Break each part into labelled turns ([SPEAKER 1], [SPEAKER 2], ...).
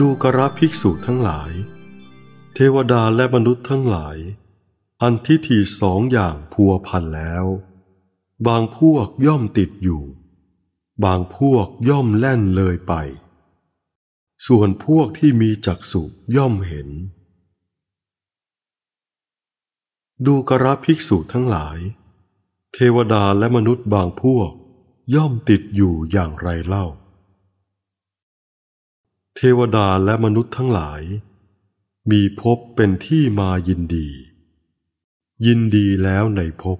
[SPEAKER 1] ดูกระภิกษุทั้งหลาย เทวดาและมนุษย์ทั้งหลาย อันทิฏฐิสองอย่างพัวพันแล้ว บางพวกย่อมติดอยู่ บางพวกย่อมแล่นเลยไป ส่วนพวกที่มีจักษุย่อมเห็น ดูกระภิกษุทั้งหลาย เทวดาและมนุษย์บางพวก ย่อมติดอยู่อย่างไรเล่าเทวดาและมนุษย์ทั้งหลาย มีภพเป็นที่มายินดี ยินดีแล้วในภพ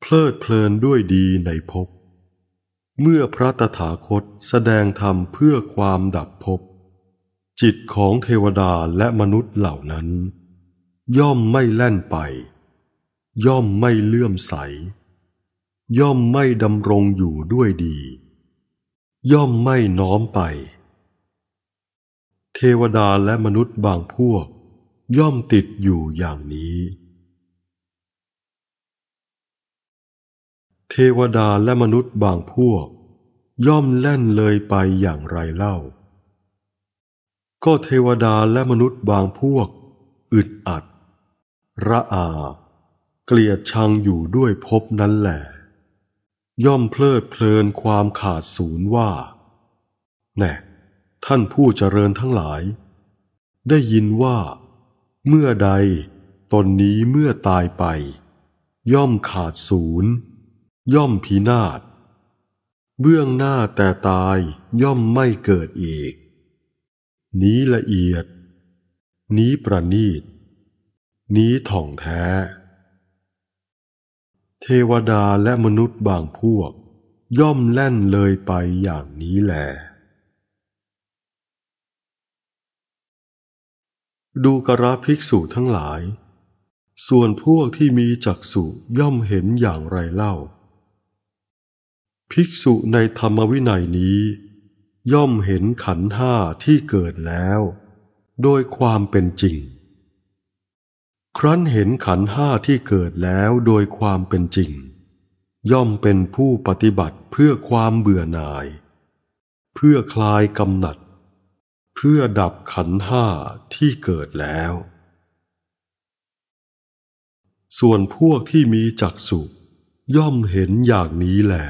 [SPEAKER 1] เพลิดเพลินด้วยดีในภพเมื่อพระตถาคตแสดงธรรมเพื่อความดับภพจิตของเทวดาและมนุษย์เหล่านั้น ย่อมไม่แล่นไป ย่อมไม่เลื่อมใส ย่อมไม่ดำรงอยู่ด้วยดี ย่อมไม่น้อมไปเทวดาและมนุษย์บางพวก ย่อมติดอยู่อย่างนี้ เทวดาและมนุษย์บางพวก ย่อมแล่นเลยไปอย่างไรเล่า ก็เทวดาและมนุษย์บางพวก อึดอัดระอา เกลียดชังอยู่ด้วยพบนั้นแหละย่อมเพลิดเพลินความขาดศูนย์ว่าแน่ท่านผู้เจริญทั้งหลาย ได้ยินว่า เมื่อใดตนนี้เมื่อตายไป ย่อมขาดศูนย์ย่อมพินาศ เบื้องหน้าแต่ตายย่อมไม่เกิดอีกนี้ละเอียด นี้ประณีต นี้ถ่องแท้ เทวดาและมนุษย์บางพวก ย่อมแล่นเลยไปอย่างนี้แหละดูกระภิกษุทั้งหลาย ส่วนพวกที่มีจักษุย่อมเห็นอย่างไรเล่า ภิกษุในธรรมวินัยนี้ ย่อมเห็นขันห้าที่เกิดแล้ว โดยความเป็นจริง ครั้นเห็นขันห้าที่เกิดแล้วโดยความเป็นจริง ย่อมเป็นผู้ปฏิบัติเพื่อความเบื่อหน่าย เพื่อคลายกำหนัดเพื่อดับขันห้าที่เกิดแล้ว ส่วนพวกที่มีจักสุย่อมเห็นอย่างนี้แหละ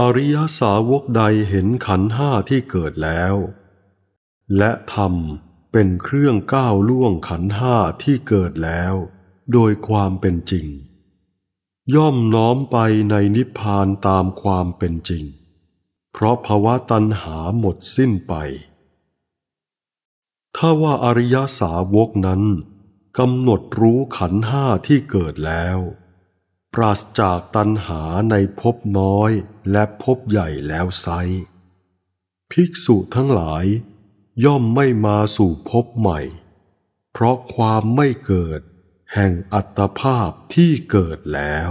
[SPEAKER 1] อริยสาวกใดเห็นขันห้าที่เกิดแล้ว และธรรมเป็นเครื่องก้าวล่วงขันห้าที่เกิดแล้ว โดยความเป็นจริงย่อมน้อมไปในนิพพานตามความเป็นจริง เพราะภาวะตัณหาหมดสิ้นไป ถ้าว่าอริยสาวกนั้นกำหนดรู้ขันห้าที่เกิดแล้ว ปราศจากตัณหาในภพน้อยและภพใหญ่แล้วไซภิกษุทั้งหลายย่อมไม่มาสู่ภพใหม่เพราะความไม่เกิดแห่งอัตภาพที่เกิดแล้ว